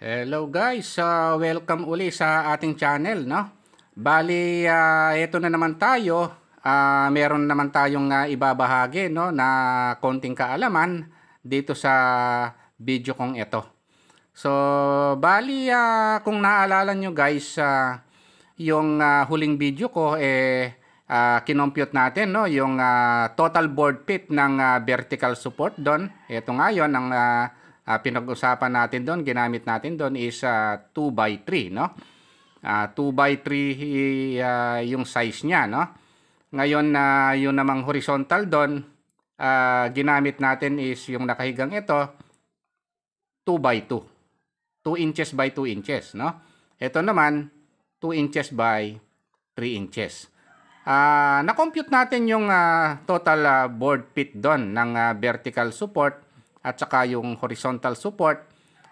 Hello guys, uh, welcome uli sa ating channel, no? Bali, uh, ah, ito na naman tayo. Uh, meron naman tayong uh, ibabahagi, no, na konting kaalaman dito sa video kong ito. So, bali, uh, kung naalala nyo guys, uh, yung uh, huling video ko, eh, uh, kinompute natin, no, yung uh, total board pit ng uh, vertical support doon. Ito ngayon, ang... Uh, uh, pinag-usapan natin doon, ginamit natin doon is 2 x 3, no? Uh, 2 x 3 uh, yung size niya, no? Ngayon na uh, yung namang horizontal doon, uh, ginamit natin is yung nakahigang ito, 2 by 2. 2 inches by 2 inches, no? Ito naman, 2 inches by 3 inches. Uh, na-compute natin yung uh, total uh, board pit doon ng uh, vertical support at saka yung horizontal support.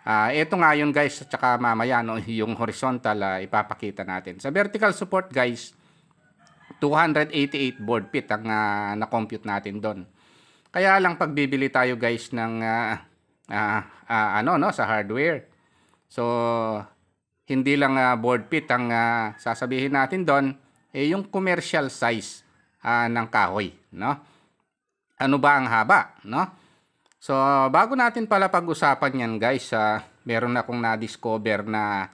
Uh, ah, ito nga yun guys at saka mamaya no, yung horizontal uh, ipapakita natin. Sa vertical support guys, 288 board feet ang uh, na-compute natin doon. Kaya lang pagbibili tayo guys ng uh, uh, uh, ano no sa hardware. So hindi lang uh, board feet ang uh, sasabihin natin doon eh yung commercial size uh, ng kahoy, no? Ano ba ang haba, no? So, bago natin pala pag-usapan yan guys, uh, meron akong na-discover na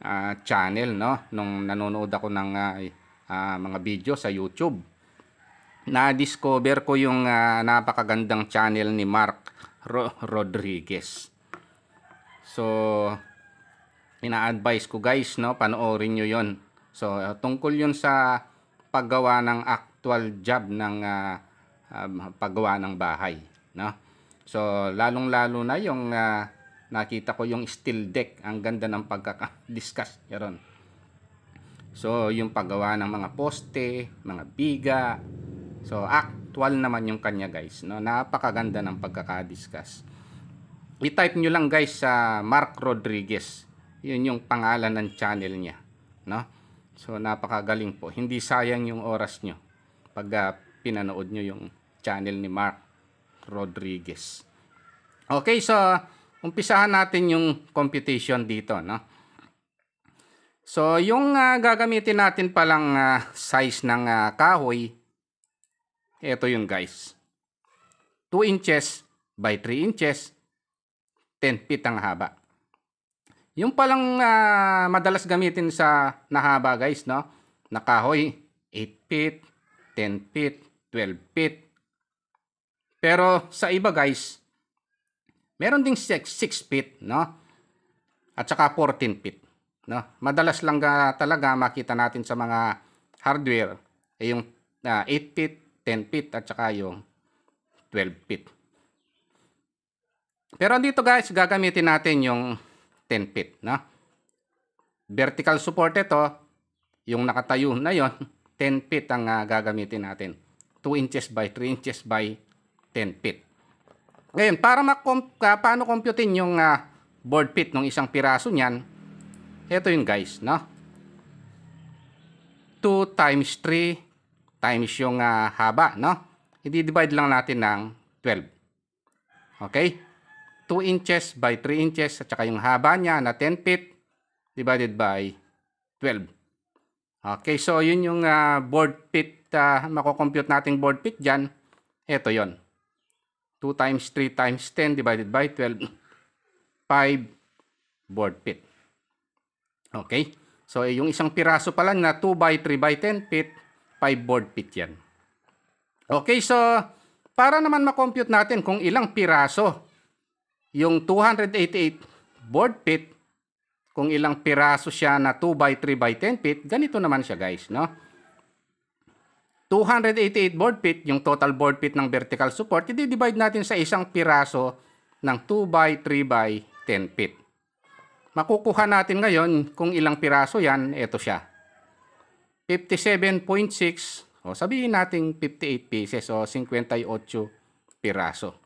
uh, channel no nung nanonood ako ng uh, uh, mga video sa YouTube. Na-discover ko yung uh, napakagandang channel ni Mark Ro Rodriguez. So, ina-advise ko guys no, panoorin nyo yon So, uh, tungkol yon sa paggawa ng actual job ng uh, uh, paggawa ng bahay. No? So, lalong-lalo na yung uh, nakita ko yung steel deck. Ang ganda ng pagkaka-discuss. Yaron. So, yung paggawa ng mga poste, mga biga. So, actual naman yung kanya guys. No? Napakaganda ng pagkaka-discuss. I-type nyo lang guys sa Mark Rodriguez. Yun yung pangalan ng channel niya. No? So, napakagaling po. Hindi sayang yung oras nyo pag uh, pinanood nyo yung channel ni Mark Rodriguez. Okay, so umpisahan natin yung computation dito, no? So, yung uh, gagamitin natin palang uh, size ng uh, kahoy, ito yun guys. 2 inches by 3 inches, 10 feet ang haba. Yung palang uh, madalas gamitin sa nahaba guys, no? Na kahoy, 8 feet, 10 feet, 12 feet. Pero sa iba guys, Meron ding 6 feet, no? At saka 14 feet, no? Madalas lang uh, talaga makita natin sa mga hardware ay eh, yung uh, ah, 8 feet, 10 feet at saka yung 12 feet. Pero dito guys, gagamitin natin yung 10 feet, no? Vertical support ito, yung nakatayo na yon, 10 feet ang uh, gagamitin natin. 2 inches by 3 inches by 10 feet. Ngayon, para makom uh, paano computein yung uh, board pit ng isang piraso niyan, ito yun guys, no? 2 times 3 times yung uh, haba, no? I-divide lang natin ng 12. Okay? 2 inches by 3 inches at saka yung haba niya na 10 feet divided by 12. Okay, so yun yung uh, board pit, uh, makocompute nating board pit dyan. Ito yon 2 times 3 times 10 divided by 12, 5 board feet. Okay? So, eh, yung isang piraso pa lang na 2 by 3 by 10 feet, 5 board feet yan. Okay, so para naman makompute natin kung ilang piraso yung 288 board feet, kung ilang piraso siya na 2 by 3 by 10 feet, ganito naman siya guys, no? 288 board feet, yung total board feet ng vertical support, i-divide natin sa isang piraso ng 2 by 3 by 10 feet. Makukuha natin ngayon kung ilang piraso yan, ito siya. 57.6, o sabihin natin 58 pieces o 58 piraso.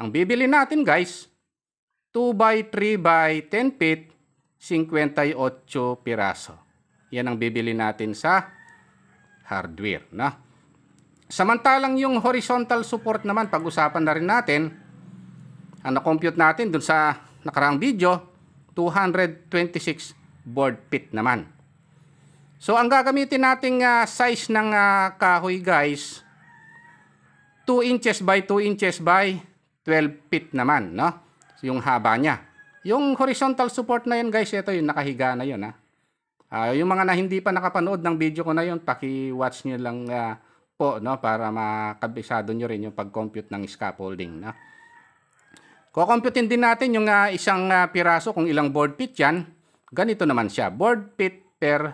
Ang bibili natin guys, 2 by 3 by 10 feet, 58 piraso. Yan ang bibili natin sa hardware. Na? Samantalang yung horizontal support naman, pag-usapan na rin natin, ang na-compute natin dun sa nakaraang video, 226 board pit naman. So ang gagamitin nating uh, size ng uh, kahoy guys, 2 inches by 2 inches by 12 feet naman, no? Yung haba niya. Yung horizontal support na yun guys, ito yung nakahiga na yun, ha? Ah. Uh, yung mga na hindi pa nakapanood ng video ko na yun, paki-watch nyo lang uh, po no, para makabisado nyo rin yung pag-compute ng scaffolding. No? Kukomputin din natin yung uh, isang uh, piraso kung ilang board feet yan. Ganito naman siya. Board feet per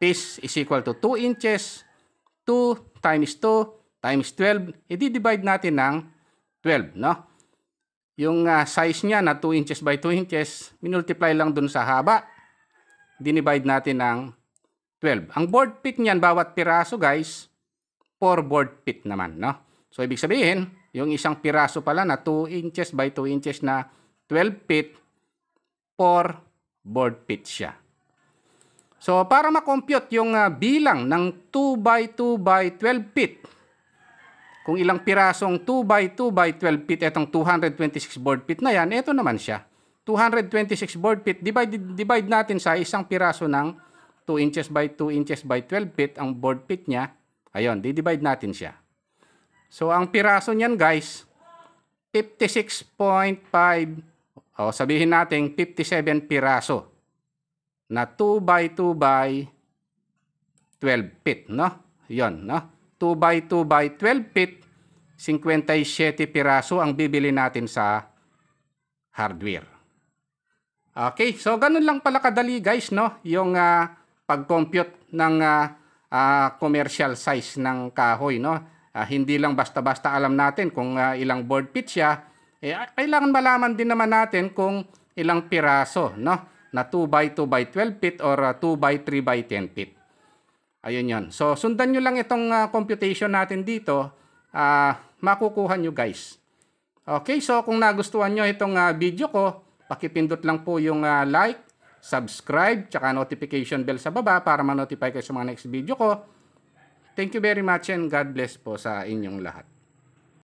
piece is equal to 2 inches, 2 times 2 times 12. I-divide natin ng 12. No? Yung uh, size niya na 2 inches by 2 inches, minultiply lang dun sa haba dinivide natin ng 12. Ang board feet niyan, bawat piraso guys, 4 board feet naman. No? So ibig sabihin, yung isang piraso pala na 2 inches by 2 inches na 12 feet, 4 board feet siya. So para makompute yung uh, bilang ng 2 by 2 by 12 feet, kung ilang pirasong 2 by 2 by 12 feet, itong 226 board feet na yan, ito naman siya. 226 board feet, divide, divide natin sa isang piraso ng 2 inches by 2 inches by 12 feet ang board feet niya. Ayun, di-divide natin siya. So, ang piraso niyan guys, 56.5, o sabihin natin 57 piraso na 2 by 2 by 12 feet, no? Yon, no? 2 by 2 by 12 feet, 57 piraso ang bibili natin sa hardware. Okay, so ganun lang pala kadali guys, no? Yung uh, pag-compute ng uh, uh, commercial size ng kahoy, no? Uh, hindi lang basta-basta alam natin kung uh, ilang board feet siya, eh, kailangan malaman din naman natin kung ilang piraso, no? Na 2 by 2 by 12 feet or uh, 2 by 3 by 10 feet. Ayun yon. So, sundan niyo lang itong uh, computation natin dito. Uh, makukuha niyo guys. Okay, so kung nagustuhan niyo itong uh, video ko, Pakipindot lang po yung uh, like, subscribe, tsaka notification bell sa baba para ma-notify kayo sa mga next video ko. Thank you very much and God bless po sa inyong lahat.